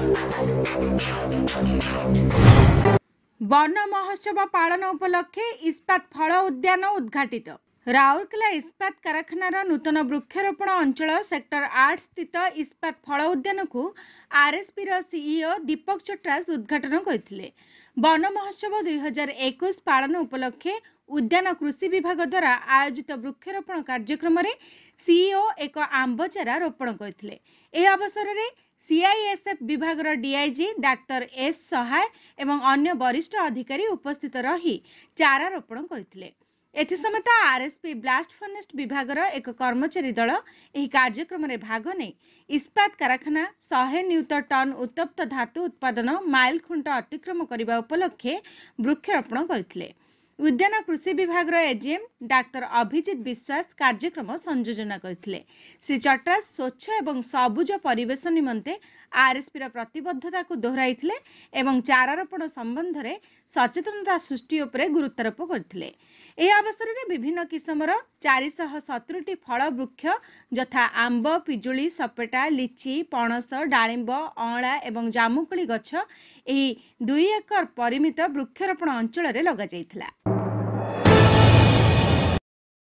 ବନ ମହୋତ୍ସବ ପାଳନ ଉପଲକ୍ଷେ ଇସ୍ପାତ ଫଳ ଉଦ୍ୟାନ ଉଦ୍ଘାଟିତ ରାଉରକେଲା ଇସ୍ପାତ କାରଖାନାର ନୂତନ ବୃକ୍ଷରୋପଣ ଅଞ୍ଚଳ ସେକ୍ଟର ଆଠ ସ୍ଥିତ ଇସ୍ପାତ ଫଳ ଉଦ୍ୟାନକୁ ଆର୍ଏସ୍ପିର ସିଇଓ ଦୀପକ ଚଟ୍ରାସ ଉଦ୍ଘାଟନ କରିଥିଲେ ବନ ମହୋତ୍ସବ ଦୁଇହଜାର ଏକୋଇଶ ପାଳନ ଉପଲକ୍ଷେ ଉଦ୍ୟାନ କୃଷି ବିଭାଗ ଦ୍ୱାରା ଆୟୋଜିତ ବୃକ୍ଷରୋପଣ କାର୍ଯ୍ୟକ୍ରମରେ ସିଇଓ ଏକ ଆମ୍ବ ଚାରା ରୋପଣ କରିଥିଲେ ଏହି ଅବସରରେ ସିଆଇଏସ୍ଏଫ୍ ବିଭାଗର ଡିଆଇଜି ଡାକ୍ତର ଏସ୍ ସହାୟ ଏବଂ ଅନ୍ୟ ବରିଷ୍ଠ ଅଧିକାରୀ ଉପସ୍ଥିତ ରହି ଚାରା ରୋପଣ କରିଥିଲେ ଏଥିସମେତ ଆର୍ଏସ୍ପି ବ୍ଲାଷ୍ଟ ଫର୍ନେଷ୍ଟ ବିଭାଗର ଏକ କର୍ମଚାରୀ ଦଳ ଏହି କାର୍ଯ୍ୟକ୍ରମରେ ଭାଗ ନେଇ ଇସ୍ପାତ କାରଖାନା ଶହେ ନିୟୁତ ଟନ୍ ଉତ୍ତପ୍ତ ଧାତୁ ଉତ୍ପାଦନ ମାଇଲ ଖୁଣ୍ଟ ଅତିକ୍ରମ କରିବା ଉପଲକ୍ଷେ ବୃକ୍ଷରୋପଣ କରିଥିଲେ ଉଦ୍ୟାନ କୃଷି ବିଭାଗର ଏଜିଏମ୍ ଡାକ୍ତର ଅଭିଜିତ ବିଶ୍ୱାସ କାର୍ଯ୍ୟକ୍ରମ ସଂଯୋଜନା କରିଥିଲେ ଶ୍ରୀ ଚଟ୍ରାସ ସ୍ୱଚ୍ଛ ଏବଂ ସବୁଜ ପରିବେଶ ନିମନ୍ତେ ଆର୍ଏସ୍ପିର ପ୍ରତିବଦ୍ଧତାକୁ ଦୋହରାଇଥିଲେ ଏବଂ ଚାରାରୋପଣ ସମ୍ବନ୍ଧରେ ସଚେତନତା ସୃଷ୍ଟି ଉପରେ ଗୁରୁତ୍ୱାରୋପ କରିଥିଲେ ଏହି ଅବସରରେ ବିଭିନ୍ନ କିସମର ଚାରିଶହ ସତୁରିଟି ଫଳ ବୃକ୍ଷ ଯଥା ଆମ୍ବ ପିଜୁଳି ସପେଟା ଲିଚି ପଣସ ଡାଳିମ୍ବ ଅଁଳା ଏବଂ ଜାମୁକୁଳି ଗଛ ଏହି ଦୁଇ ଏକର ପରିମିତ ବୃକ୍ଷରୋପଣ ଅଞ୍ଚଳରେ ଲଗାଯାଇଥିଲା